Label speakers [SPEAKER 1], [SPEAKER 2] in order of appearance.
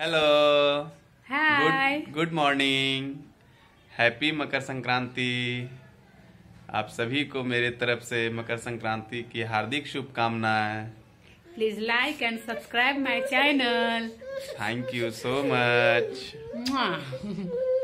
[SPEAKER 1] hello hi good morning happy Makar Sankranti आप सभी को मेरे तरफ से मकर संक्रांति की हार्दिक शुभकामनाएं
[SPEAKER 2] please like and subscribe my channel
[SPEAKER 1] thank you so
[SPEAKER 2] much